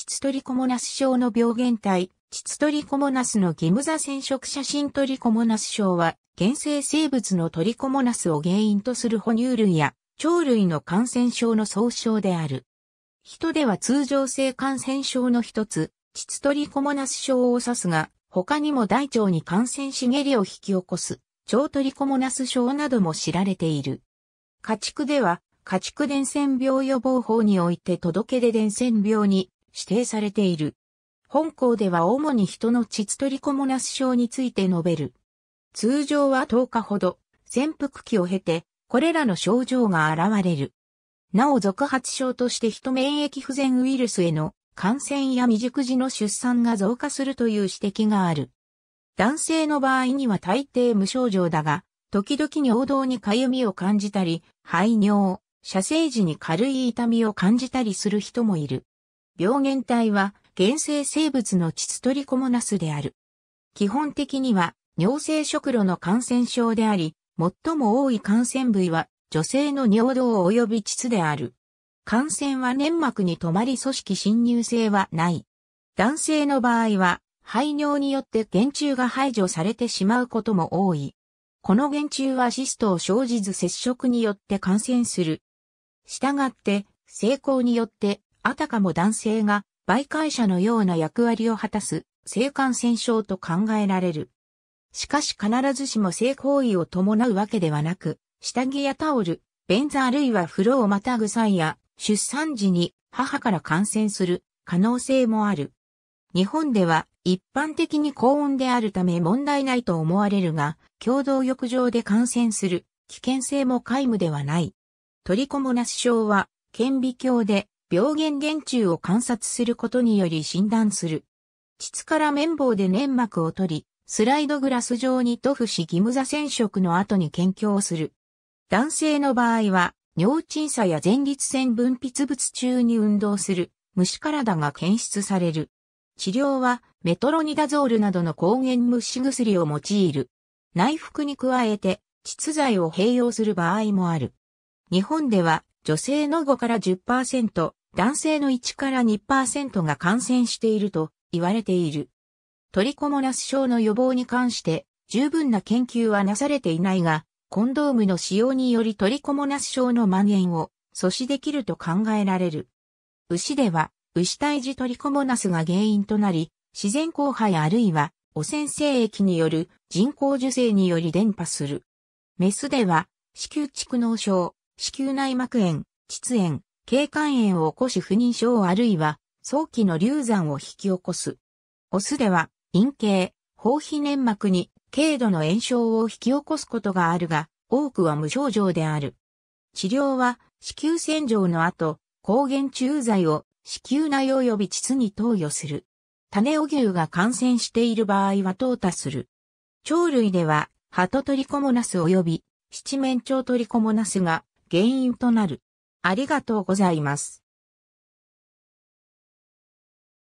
チツトリコモナス症の病原体、チツトリコモナスのギムザ染色写真トリコモナス症は、原生生物のトリコモナスを原因とする哺乳類や鳥類の感染症の総称である。人では通常性感染症の一つ、チツトリコモナス症を指すが、他にも大腸に感染しげりを引き起こす、腸トリコモナス症なども知られている。家畜では、家畜伝染病予防法において届け出伝染病に指定されている。本校では主に人の血取トリコモナス症について述べる。通常は10日ほど、潜伏期を経て、これらの症状が現れる。なお続発症として人免疫不全ウイルスへの感染や未熟児の出産が増加するという指摘がある。男性の場合には大抵無症状だが、時々尿道にかゆみを感じたり、排尿、射精時に軽い痛みを感じたりする人もいる。病原体は原生生物のチツトリコモナスである。基本的には尿性食路の感染症であり、最も多い感染部位は女性の尿道及び膣である。感染は粘膜に止まり組織侵入性はない。男性の場合は排尿によって原虫が排除されてしまうことも多い。この原虫はシストを生じず接触によって感染する。したがって、成功によってあたかも男性が媒介者のような役割を果たす性感染症と考えられる。しかし必ずしも性行為を伴うわけではなく、下着やタオル、便座あるいは風呂をまたぐ際や出産時に母から感染する可能性もある。日本では一般的に高温であるため問題ないと思われるが、共同浴場で感染する危険性も皆無ではない。トリコモナス症は顕微鏡で病原原虫を観察することにより診断する。膣から綿棒で粘膜を取り、スライドグラス状に塗布し義務座染色の後に研究をする。男性の場合は、尿鎮差や前立腺分泌物中に運動する、虫体が検出される。治療は、メトロニダゾールなどの抗原虫薬を用いる。内服に加えて、膣剤を併用する場合もある。日本では、女性の5から10%男性の1から2%が感染していると言われている。トリコモナス症の予防に関して十分な研究はなされていないが、コンドームの使用によりトリコモナス症の蔓延を阻止できると考えられる。牛では、牛胎児トリコモナスが原因となり、自然交配あるいは汚染性液による人工受精により伝播する。メスでは、子宮蓄膿症、子宮内膜炎、膣炎、軽関炎を起こし不妊症あるいは早期の流産を引き起こす。オスでは、陰茎、包皮粘膜に軽度の炎症を引き起こすことがあるが、多くは無症状である。治療は、子宮洗浄の後、抗原中剤を子宮内及び膣に投与する。種お牛が感染している場合は淘汰する。鳥類では、ハトトリコモナス及び七面鳥トリコモナスが原因となる。ありがとうございます。